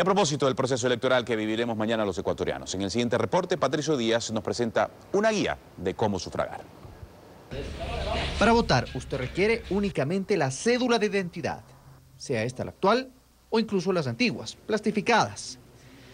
Y a propósito del proceso electoral que viviremos mañana los ecuatorianos, en el siguiente reporte Patricio Díaz nos presenta una guía de cómo sufragar. Para votar, usted requiere únicamente la cédula de identidad, sea esta la actual o incluso las antiguas, plastificadas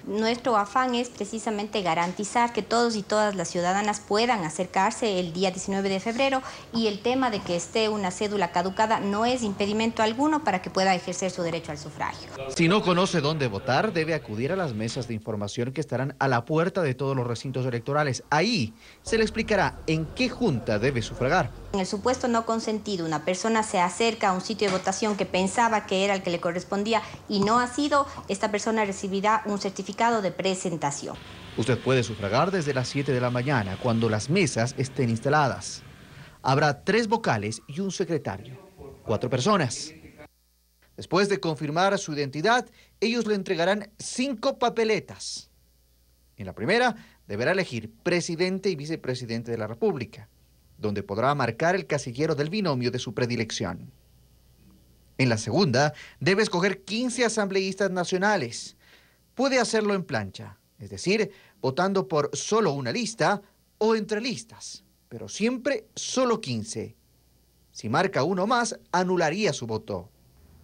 nuestro afán es precisamente garantizar que todos y todas las ciudadanas puedan acercarse el día 19 de febrero y el tema de que esté una cédula caducada no es impedimento alguno para que pueda ejercer su derecho al sufragio. Si no conoce dónde votar, debe acudir a las mesas de información que estarán a la puerta de todos los recintos electorales. Ahí se le explicará en qué junta debe sufragar. En el supuesto no consentido, una persona se acerca a un sitio de votación que pensaba que era el que le correspondía y no ha sido, esta persona recibirá un certificado de presentación. Usted puede sufragar desde las 7 de la mañana, cuando las mesas estén instaladas. Habrá tres vocales y un secretario, cuatro personas. Después de confirmar su identidad, ellos le entregarán cinco papeletas. En la primera, deberá elegir presidente y vicepresidente de la República, donde podrá marcar el casillero del binomio de su predilección. En la segunda, debe escoger 15 asambleístas nacionales, Puede hacerlo en plancha, es decir, votando por solo una lista o entre listas, pero siempre solo 15. Si marca uno más, anularía su voto.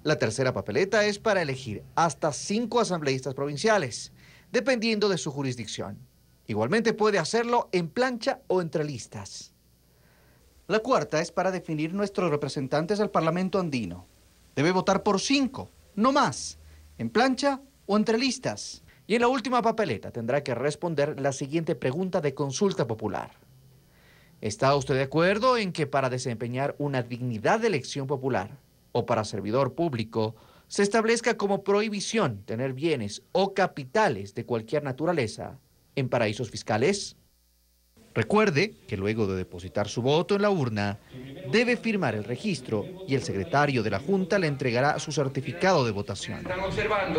La tercera papeleta es para elegir hasta cinco asambleístas provinciales, dependiendo de su jurisdicción. Igualmente puede hacerlo en plancha o entre listas. La cuarta es para definir nuestros representantes al Parlamento andino. Debe votar por cinco, no más, en plancha o entre listas. Y en la última papeleta tendrá que responder la siguiente pregunta de consulta popular. ¿Está usted de acuerdo en que para desempeñar una dignidad de elección popular o para servidor público se establezca como prohibición tener bienes o capitales de cualquier naturaleza en paraísos fiscales? Recuerde que luego de depositar su voto en la urna, debe firmar el registro y el secretario de la Junta le entregará su certificado de votación.